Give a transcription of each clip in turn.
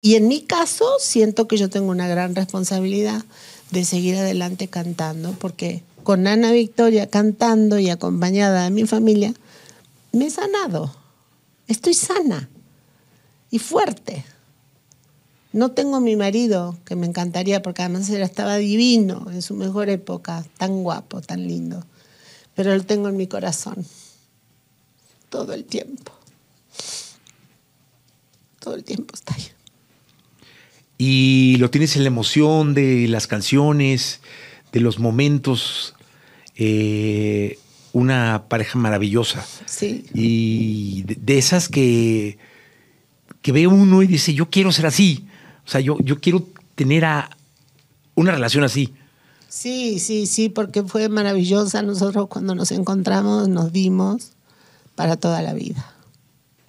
Y en mi caso, siento que yo tengo una gran responsabilidad de seguir adelante cantando, porque con Ana Victoria cantando y acompañada de mi familia, me he sanado. Estoy sana y fuerte. No tengo a mi marido, que me encantaría, porque además él estaba divino en su mejor época, tan guapo, tan lindo. Pero lo tengo en mi corazón, todo el tiempo. Todo el tiempo está ahí y lo tienes en la emoción de las canciones, de los momentos. Eh, una pareja maravillosa. Sí. Y de, esas que, que ve uno y dice, yo quiero ser así. O sea, yo, yo quiero tener a una relación así. Sí, sí, sí, porque fue maravillosa. Nosotros cuando nos encontramos nos dimos para toda la vida.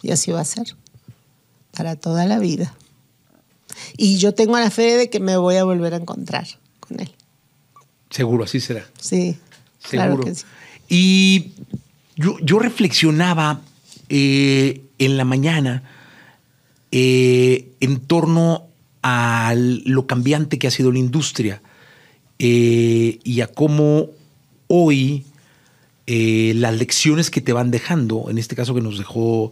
Y así va a ser. Para toda la vida. Y yo tengo la fe de que me voy a volver a encontrar con él. Seguro, así será. Sí, seguro. que sí. Y yo, reflexionaba eh, en la mañana eh, en torno a lo cambiante que ha sido la industria eh, y a cómo hoy las lecciones que te van dejando, en este caso que nos dejó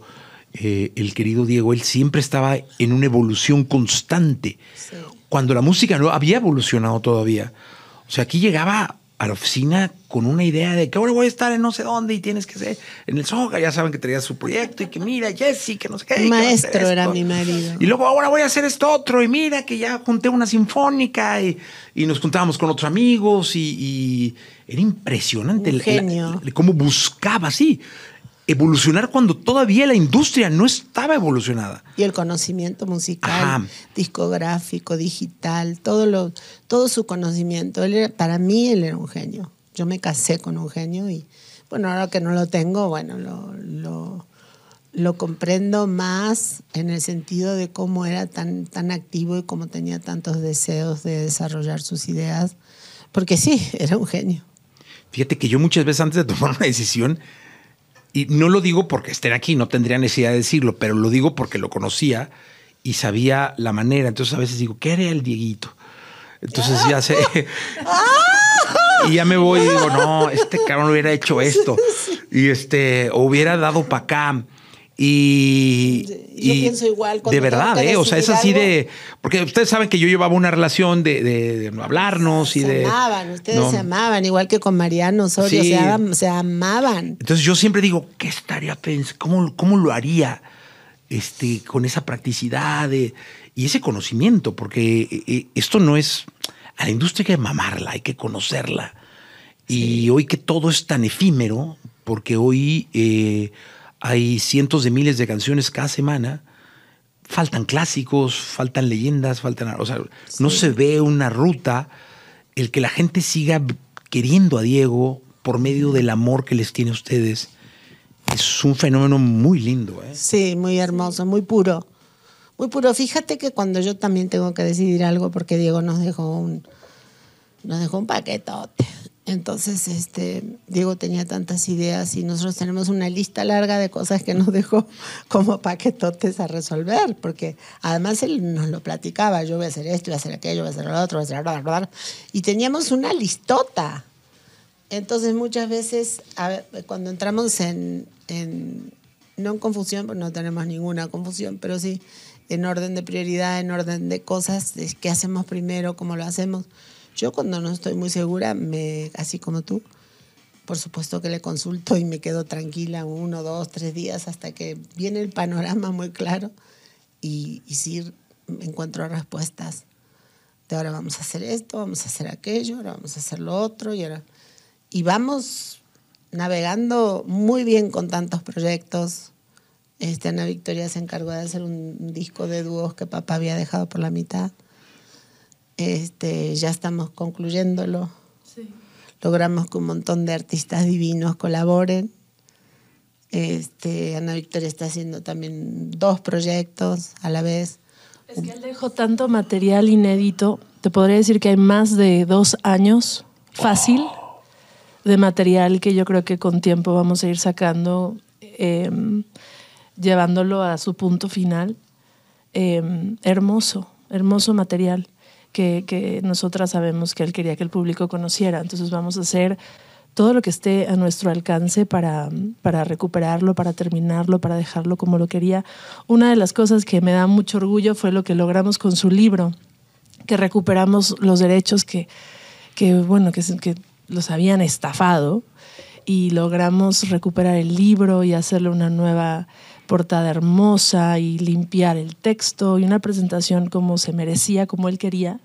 eh, el querido Diego, él siempre estaba en una evolución constante. Cuando la música no había evolucionado todavía. O sea, aquí llegaba a la oficina con una idea de que ahora voy a estar en no sé dónde y tienes que ser en el Soga, ya saben que tenía su proyecto y que mira, Jesse, que no sé qué. Maestro era mi marido. Y luego ahora voy a hacer esto otro y mira que ya junté una sinfónica y, nos juntábamos con otros amigos y, era impresionante el, genio. cómo buscaba, así evolucionar cuando todavía la industria no estaba evolucionada. Y el conocimiento musical, discográfico, digital, todo, lo, todo su conocimiento. Él era, para mí él era un genio. Yo me casé con un genio y, bueno, ahora que no lo tengo, bueno, lo, lo, comprendo más en el sentido de cómo era tan, tan activo y cómo tenía tantos deseos de desarrollar sus ideas. Porque sí, era un genio. Fíjate que yo muchas veces antes de tomar una decisión, no lo digo porque estén aquí, no tendría necesidad de decirlo, pero lo digo porque lo conocía y sabía la manera. Entonces a veces digo, ¿qué era el Dieguito? Entonces ya sé. y ya me voy y digo, no, este cabrón hubiera hecho esto. Y este, hubiera dado para acá. Y, yo pienso igual. De verdad, ¿eh? O sea, es así de. Porque ustedes saben que yo llevaba una relación de, de, hablarnos y de. Se amaban, ustedes se amaban, igual que con Mariano Osorio, se, amaban. Entonces yo siempre digo, ¿qué estaría pensando? ¿Cómo, lo haría este, con esa practicidad y ese conocimiento? Porque eh, eh, esto no es. A la industria hay que mamarla, hay que conocerla. Y hoy que todo es tan efímero, porque hoy. Eh, hay cientos de miles de canciones cada semana. Faltan clásicos, faltan leyendas, faltan. O sea, no se ve una ruta. El que la gente siga queriendo a Diego por medio del amor que les tiene a ustedes es un fenómeno muy lindo. ¿eh? Sí, muy hermoso, muy puro. Muy puro. Fíjate que cuando yo también tengo que decidir algo, porque Diego nos dejó un, nos dejó un paquetote. Entonces, este, Diego tenía tantas ideas y nosotros tenemos una lista larga de cosas que nos dejó como paquetotes a resolver, porque además él nos lo platicaba, yo voy a hacer esto, voy a hacer aquello, voy a hacer lo otro, voy a hacer bla, otro. y teníamos una listota. Entonces, muchas veces, cuando entramos en, en, no en confusión, porque no tenemos ninguna confusión, pero sí en orden de prioridad, en orden de cosas, qué hacemos primero, cómo lo hacemos yo cuando no estoy muy segura, me, así como tú, por supuesto que le consulto y me quedo tranquila uno, dos, tres días hasta que viene el panorama muy claro y, y sí encuentro respuestas de ahora vamos a hacer esto, vamos a hacer aquello, ahora vamos a hacer lo otro y ahora... Y vamos navegando muy bien con tantos proyectos. Este, Ana Victoria se encargó de hacer un disco de dúos que papá había dejado por la mitad. Este, ya estamos concluyéndolo. Logramos que un montón de artistas divinos colaboren. Este, Ana Victoria está haciendo también dos proyectos a la vez. Es que él dejó tanto material inédito. Te podría decir que hay más de dos años fácil de material que yo creo que con tiempo vamos a ir sacando, em, llevándolo a su punto final. Em, hermoso, hermoso material que, nosotras sabemos que él quería que el público conociera. Entonces vamos a hacer todo lo que esté a nuestro alcance para, para, recuperarlo, para terminarlo, para dejarlo como lo quería. Una de las cosas que me da mucho orgullo fue lo que logramos con su libro, que recuperamos los derechos que, que bueno, que, que los habían estafado y logramos recuperar el libro y hacerle una nueva portada hermosa y limpiar el texto y una presentación como se merecía, como él quería.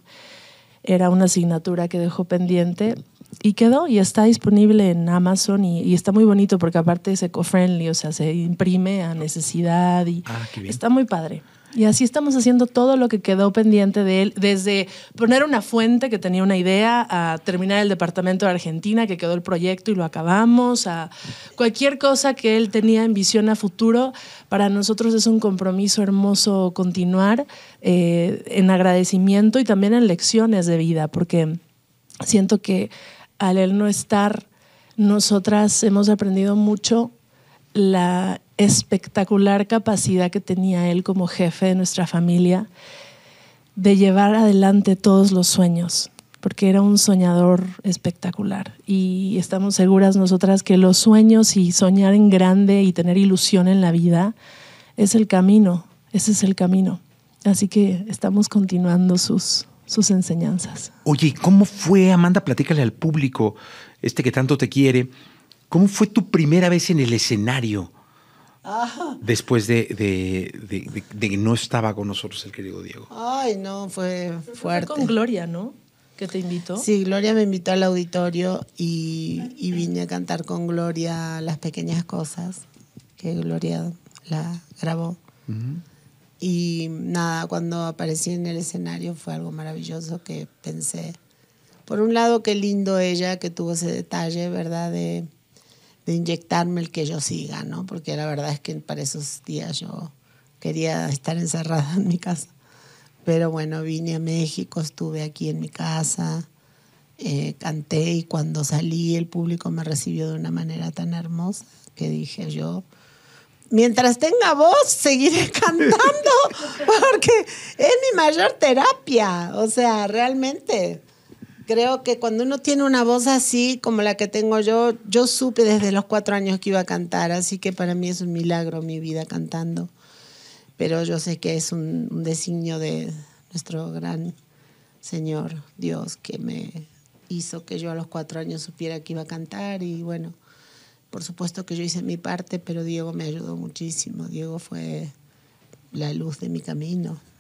Era una asignatura que dejó pendiente y quedó y está disponible en Amazon y, está muy bonito porque aparte es eco-friendly, o sea, se imprime a necesidad y ah, está muy padre. Y así estamos haciendo todo lo que quedó pendiente de él, desde poner una fuente que tenía una idea, a terminar el departamento de Argentina, que quedó el proyecto y lo acabamos, a cualquier cosa que él tenía en visión a futuro, para nosotros es un compromiso hermoso continuar eh, en agradecimiento y también en lecciones de vida, porque siento que al él no estar, nosotras hemos aprendido mucho la espectacular capacidad que tenía él como jefe de nuestra familia de llevar adelante todos los sueños, porque era un soñador espectacular. Y estamos seguras nosotras que los sueños y soñar en grande y tener ilusión en la vida es el camino, ese es el camino. Así que estamos continuando sus, sus enseñanzas. Oye, ¿cómo fue, Amanda? Platícale al público, este que tanto te quiere, ¿cómo fue tu primera vez en el escenario? Después de, que no estaba con nosotros el querido Diego. Ay, no, fue fuerte. con Gloria, ¿no? Que te invitó. Sí, Gloria me invitó al auditorio y, vine a cantar con Gloria Las Pequeñas Cosas, que Gloria la grabó. Y nada, cuando aparecí en el escenario fue algo maravilloso que pensé. Por un lado, qué lindo ella que tuvo ese detalle, ¿verdad? De, de inyectarme el que yo siga, ¿no? Porque la verdad es que para esos días yo quería estar encerrada en mi casa. Pero bueno, vine a México, estuve aquí en mi casa, eh, canté y cuando salí el público me recibió de una manera tan hermosa que dije yo, mientras tenga voz, seguiré cantando, porque es mi mayor terapia, o sea, realmente creo que cuando uno tiene una voz así como la que tengo yo, yo supe desde los cuatro años que iba a cantar, así que para mí es un milagro mi vida cantando. Pero yo sé que es un, designio de nuestro gran Señor Dios que me hizo que yo a los cuatro años supiera que iba a cantar y bueno, por supuesto que yo hice mi parte, pero Diego me ayudó muchísimo. Diego fue la luz de mi camino.